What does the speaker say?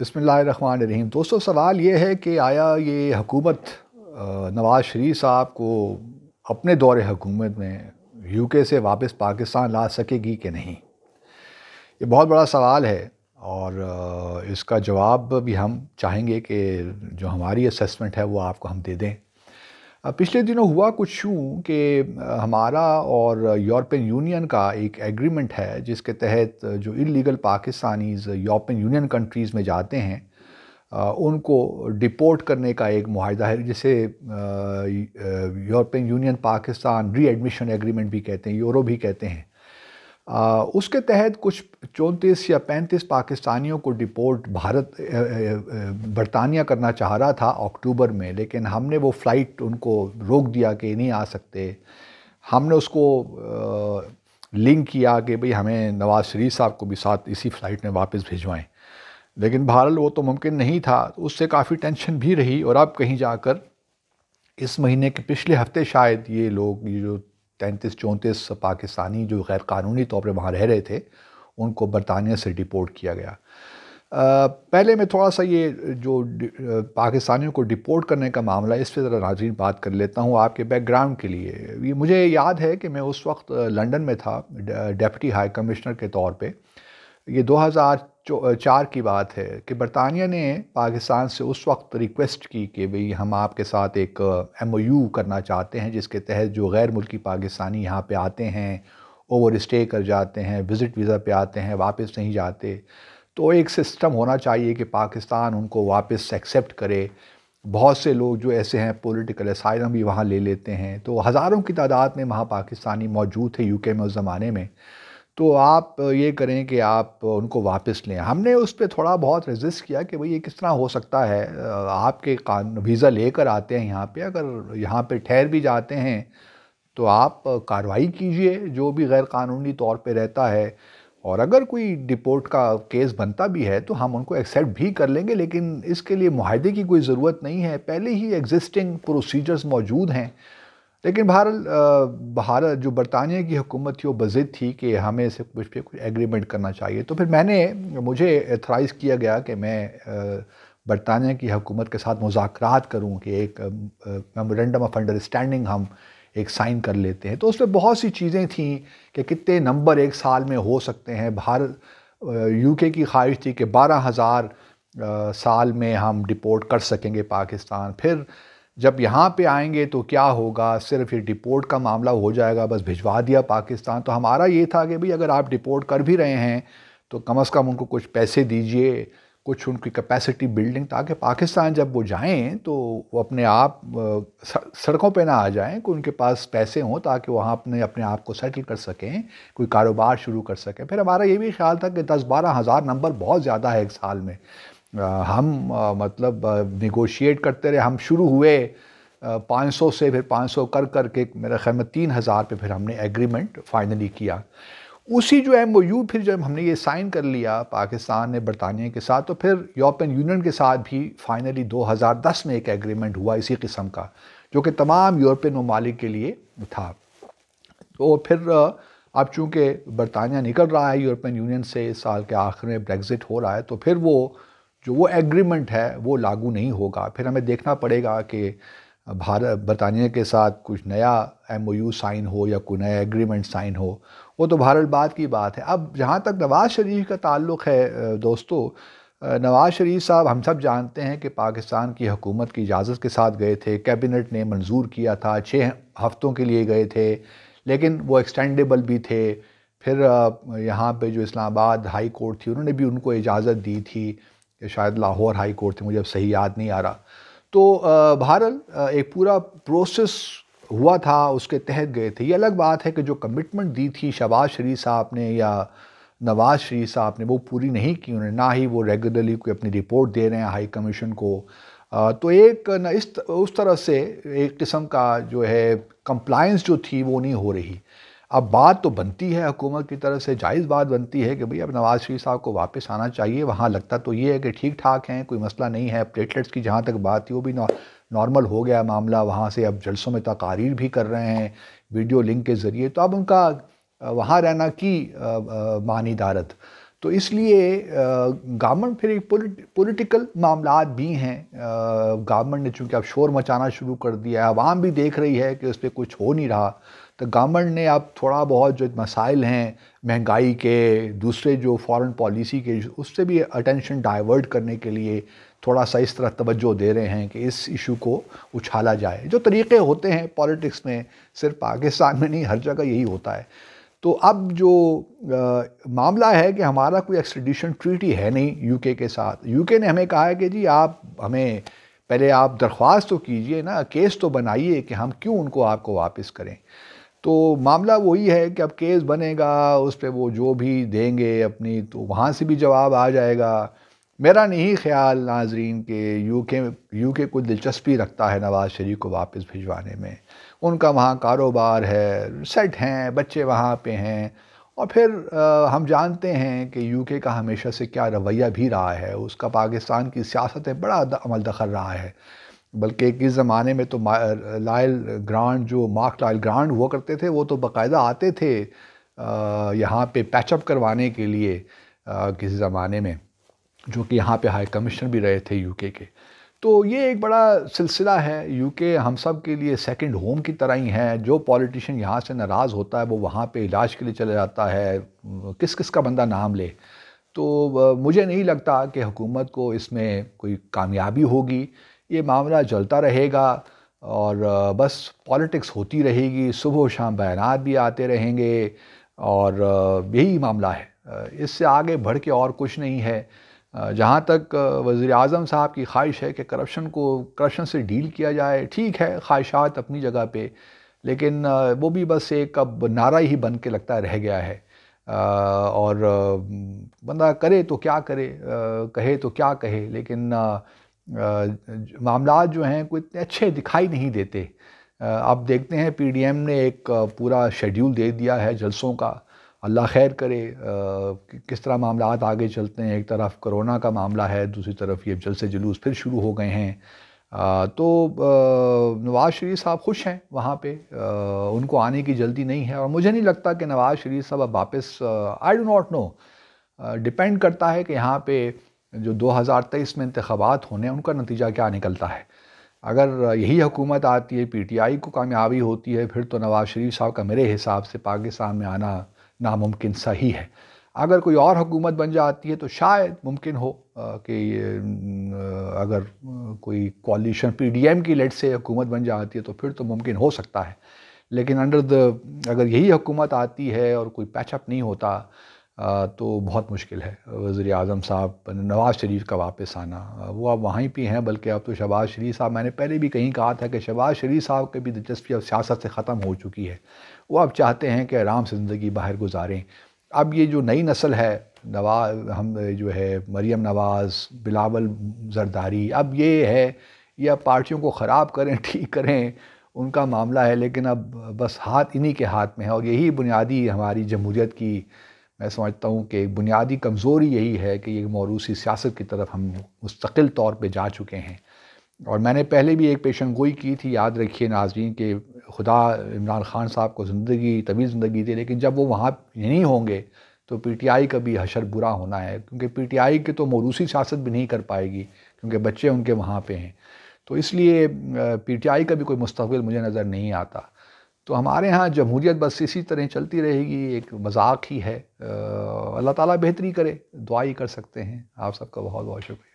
बसमीम दोस्तों सवाल ये है कि आया ये हकूमत नवाज़ शरीफ साहब को अपने दौर हकूमत में यूके से वापस पाकिस्तान ला सकेगी कि नहीं ये बहुत बड़ा सवाल है और इसका जवाब भी हम चाहेंगे कि जो हमारी असमेंट है वो आपको हम दे दें पिछले दिनों हुआ कुछ यूँ कि हमारा और यूरोपियन यूनियन का एक एग्रीमेंट है जिसके तहत जो illegal Pakistanis European Union countries में जाते हैं उनको डिपोर्ट करने का एक माहदा है जिसे यूरोपियन यूनियन पाकिस्तान री एडमिशन एग्रीमेंट भी कहते हैं यूरो भी कहते हैं आ, उसके तहत कुछ चौंतीस या पैंतीस पाकिस्तानियों को डिपोर्ट भारत बरतानिया करना चाह रहा था अक्टूबर में लेकिन हमने वो फ़्लाइट उनको रोक दिया कि नहीं आ सकते हमने उसको आ, लिंक किया कि भाई हमें नवाज़ शरीफ साहब को भी साथ इसी फ़्लाइट में वापस भिजवाएं लेकिन बहरहाल वो तो मुमकिन नहीं था तो उससे काफ़ी टेंशन भी रही और अब कहीं जाकर इस महीने के पिछले हफ्ते शायद ये लोग ये जो तैंतीस चौंतीस पाकिस्तानी जो गैर कानूनी तौर पर वहाँ रह रहे थे उनको बरतानिया से डिपोर्ट किया गया आ, पहले मैं थोड़ा सा ये जो पाकिस्तानियों को डिपोर्ट करने का मामला इस पर ज़रा नाजरीन बात कर लेता हूँ आपके बैकग्राउंड के लिए ये मुझे याद है कि मैं उस वक्त लंदन में था डेप्टी हाई कमिश्नर के तौर पर ये 2004 की बात है कि बरतानिया ने पाकिस्तान से उस वक्त रिक्वेस्ट की कि भाई हम आपके साथ एक एम करना चाहते हैं जिसके तहत जो गैर मुल्की पाकिस्तानी यहाँ पे आते हैं ओवर स्टे कर जाते हैं विज़िट वीज़ा पे आते हैं वापस नहीं जाते तो एक सिस्टम होना चाहिए कि पाकिस्तान उनको वापस एक्सेप्ट करे बहुत से लोग जो ऐसे हैं पॉलिटिकल असाइलम भी वहाँ ले लेते हैं तो हज़ारों की तादाद में वहाँ पाकिस्तानी मौजूद थे यूके में उस ज़माने में तो आप ये करें कि आप उनको वापस लें हमने उस पर थोड़ा बहुत रजिस्ट किया कि भाई ये किस तरह हो सकता है आपके कान वीज़ा लेकर आते हैं यहाँ पे अगर यहाँ पे ठहर भी जाते हैं तो आप कार्रवाई कीजिए जो भी गैर कानूनी तौर पे रहता है और अगर कोई डिपोर्ट का केस बनता भी है तो हम उनको एक्सेप्ट भी कर लेंगे लेकिन इसके लिए माहदे की कोई ज़रूरत नहीं है पहले ही एग्जिस्टिंग प्रोसीजर्स मौजूद हैं लेकिन भारत भारत जो बरतानिया की हुकूमत थी वो बजिद थी कि हमें इसे कुछ पे कुछ एग्रीमेंट करना चाहिए तो फिर मैंने मुझे एथराइज़ किया गया कि मैं बरतानिया की हुकूमत के साथ मुजात करूँ कि एक मेमोरेंडम ऑफ अंडरस्टैंडिंग हम एक साइन कर लेते हैं तो उसमें बहुत सी चीज़ें थीं कि कितने नंबर एक साल में हो सकते हैं भारत यूके की ख्वाहिश थी कि बारह हज़ार साल में हम डिपोर्ट कर सकेंगे पाकिस्तान फिर जब यहाँ पे आएंगे तो क्या होगा सिर्फ ये डिपोर्ट का मामला हो जाएगा बस भिजवा दिया पाकिस्तान तो हमारा ये था कि भाई अगर आप डिपोर्ट कर भी रहे हैं तो कम अज़ कम उनको कुछ पैसे दीजिए कुछ उनकी कैपेसिटी बिल्डिंग ताकि पाकिस्तान जब वो जाएं तो वो अपने आप सड़कों पे ना आ जाएं कि उनके पास पैसे हों ताकि वहाँ अपने अपने आप को सेटल कर सकें कोई कारोबार शुरू कर सकें फिर हमारा ये भी ख्याल था कि दस बारह हज़ार नंबर बहुत ज़्यादा है एक साल में हम मतलब निगोशिएट करते रहे हम शुरू हुए 500 से फिर 500 कर कर के मेरा ख्याल में तीन हज़ार पर फिर हमने एग्रीमेंट फाइनली किया उसी जो एम यू फिर जब हमने ये साइन कर लिया पाकिस्तान ने बरतानिया के साथ तो फिर यूरोपियन यूनियन के साथ भी फाइनली 2010 में एक एग्रीमेंट हुआ इसी किस्म का जो कि तमाम यूरोपियन ममालिक के लिए था तो फिर अब चूँकि बरतानिया निकल रहा है यूरोपियन यूनियन से इस साल के आखिर में ब्रेगज़िट हो रहा है तो फिर वो जो वो एग्रीमेंट है वो लागू नहीं होगा फिर हमें देखना पड़ेगा कि भारत बरतानिया के साथ कुछ नया एम साइन हो या कोई नया एग्रीमेंट साइन हो वो तो भारत बाद की बात है अब जहाँ तक नवाज़ शरीफ का ताल्लुक़ है दोस्तों नवाज़ शरीफ साहब हम सब जानते हैं कि पाकिस्तान की हुकूमत की इजाज़त के साथ गए थे कैबिनेट ने मंजूर किया था छः हफ़्तों के लिए गए थे लेकिन वो एक्सटेंडेबल भी थे फिर यहाँ पे जो इस्लामाबाद हाई कोर्ट थी उन्होंने भी उनको इजाज़त दी थी या शायद लाहौर हाई कोर्ट थी मुझे अब सही याद नहीं आ रहा तो बहरहाल एक पूरा प्रोसेस हुआ था उसके तहत गए थे ये अलग बात है कि जो कमिटमेंट दी थी शबाज शरीफ साहब ने या नवाज शरीफ साहब ने वो पूरी नहीं की उन्होंने ना ही वो रेगुलरली कोई अपनी रिपोर्ट दे रहे हैं हाई कमीशन को तो एक न इस उस तरह से एक किस्म का जो है कंप्लायंस जो थी वो नहीं हो रही अब बात तो बनती है हुकूमत की तरफ से जायज़ बात बनती है कि भाई अब नवाज़ शरीफ साहब को वापस आना चाहिए वहाँ लगता तो ये है कि ठीक ठाक हैं कोई मसला नहीं है प्लेटलेट्स की जहाँ तक बात थी वो भी नॉर्मल हो गया मामला वहाँ से अब जलसों में तकारीर भी कर रहे हैं वीडियो लिंक के ज़रिए तो अब उनका वहाँ रहना की मानीदारत तो इसलिए गवर्नमेंट फिर एक पॉलिटिकल मामला भी हैं गवर्नमेंट ने चूँकि अब शोर मचाना शुरू कर दिया है आवाम भी देख रही है कि उस पर कुछ हो नहीं रहा तो गवर्नमेंट ने अब थोड़ा बहुत जो मसाइल हैं महंगाई के दूसरे जो फॉरेन पॉलिसी के उससे भी अटेंशन डाइवर्ट करने के लिए थोड़ा सा इस तरह तवज्जो दे रहे हैं कि इस इशू को उछाला जाए जो तरीक़े होते हैं पॉलिटिक्स में सिर्फ पाकिस्तान में नहीं हर जगह यही होता है तो अब जो आ, मामला है कि हमारा कोई एक्सट्रेडिशन ट्रीटी है नहीं यूके के साथ यूके ने हमें कहा है कि जी आप हमें पहले आप दरख्वास्त तो कीजिए ना केस तो बनाइए कि हम क्यों उनको आपको वापस करें तो मामला वही है कि अब केस बनेगा उस पर वो जो भी देंगे अपनी तो वहाँ से भी जवाब आ जाएगा मेरा नहीं ख्याल नाजरीन के यूके यूके को दिलचस्पी रखता है नवाज़ शरीफ को वापस भिजवाने में उनका वहाँ कारोबार है सेट हैं बच्चे वहाँ पे हैं और फिर आ, हम जानते हैं कि यूके का हमेशा से क्या रवैया भी रहा है उसका पाकिस्तान की सियासत में बड़ा अमल दखल रहा है बल्कि किस ज़माने में तो लायल ग्रांड जो मार्क लायल ग्रांड हुआ करते थे वो तो बाकायदा आते थे यहाँ पे पैचअप करवाने के लिए किसी ज़माने में जो कि यहाँ पे हाई कमिश्नर भी रहे थे यूके के तो ये एक बड़ा सिलसिला है यूके हम सब के लिए सेकंड होम की तरह ही है जो पॉलिटिशियन यहाँ से नाराज़ होता है वो वहाँ पे इलाज के लिए चला जाता है किस किस का बंदा नाम ले तो मुझे नहीं लगता कि हुकूमत को इसमें कोई कामयाबी होगी ये मामला जलता रहेगा और बस पॉलिटिक्स होती रहेगी सुबह शाम बयान भी आते रहेंगे और यही मामला है इससे आगे बढ़ के और कुछ नहीं है जहाँ तक वज़ी अजम साहब की ख्वाहिश है कि करप्शन को करप्शन से डील किया जाए ठीक है ख्वाहिशात अपनी जगह पे लेकिन वो भी बस एक अब नारा ही बन के लगता रह गया है और बंदा करे तो क्या करे कहे तो क्या कहे लेकिन मामला जो हैं कोई इतने अच्छे दिखाई नहीं देते आप देखते हैं पीडीएम ने एक पूरा शेड्यूल दे दिया है जलसों का अल्लाह खैर करे किस तरह मामला आगे चलते हैं एक तरफ कोरोना का मामला है दूसरी तरफ ये जलसे जुलूस फिर शुरू हो गए हैं तो नवाज़ शरीफ साहब खुश हैं वहाँ पे उनको आने की जल्दी नहीं है और मुझे नहीं लगता कि नवाज़ शरीफ साहब अब वापस I do not know depend करता है कि यहाँ पे जो 2023 में इंतबात होने उनका नतीजा क्या निकलता है अगर यही हुकूमत आती है पीटीआई को कामयाबी होती है फिर तो नवाज़ शरीफ साहब का मेरे हिसाब से पाकिस्तान में आना नामुमकिन सही है अगर कोई और हुकूमत बन जाती है तो शायद मुमकिन हो कि अगर कोई कॉलिशन पीडीएम की लेट से हुकूमत बन जाती है तो फिर तो मुमकिन हो सकता है लेकिन अंडर द अगर यही हुकूमत आती है और कोई पैचअप नहीं होता तो बहुत मुश्किल है वज़ी अजम साहब नवाज़ शरीफ का वापस आना वो अब वहीं पर हैं बल्कि अब तो शबाज शरीफ साहब मैंने पहले भी कहीं कहा था कि शबाज शरीफ साहब की भी दिलचस्पी अब सियासत से ख़त्म हो चुकी है वो अब चाहते हैं कि आराम से ज़िंदगी बाहर गुजारें अब ये जो नई नस्ल है नवाज हम जो है मरीम नवाज़ बिलावल जरदारी अब ये है ये अब पार्टियों को ख़राब करें ठीक करें उनका मामला है लेकिन अब बस हाथ इन्हीं के हाथ में है और यही बुनियादी हमारी जमहूरीत की मैं समझता हूँ कि बुनियादी कमज़ोरी यही है कि ये मौरूसी सियासत की तरफ हम मुस्तकिल तौर पर जा चुके हैं और मैंने पहले भी एक पेशन गोई की थी याद रखिए नाजरीन के खुदा इमरान ख़ान साहब को ज़िंदगी तवील ज़िंदगी दी लेकिन जब वो वहाँ नहीं होंगे तो पी टी आई का भी हशर बुरा होना है क्योंकि पी टी आई की तो मौरूसी सियासत भी नहीं कर पाएगी क्योंकि बच्चे उनके वहाँ पर हैं तो इसलिए पी टी आई का भी कोई मुस्तबिल मुझे नज़र नहीं आता तो हमारे यहाँ जमहूरियत बस इसी तरह चलती रहेगी एक मजाक ही है अल्लाह ताला बेहतरी करे दुआ ही कर सकते हैं आप सबका बहुत बहुत शुक्रिया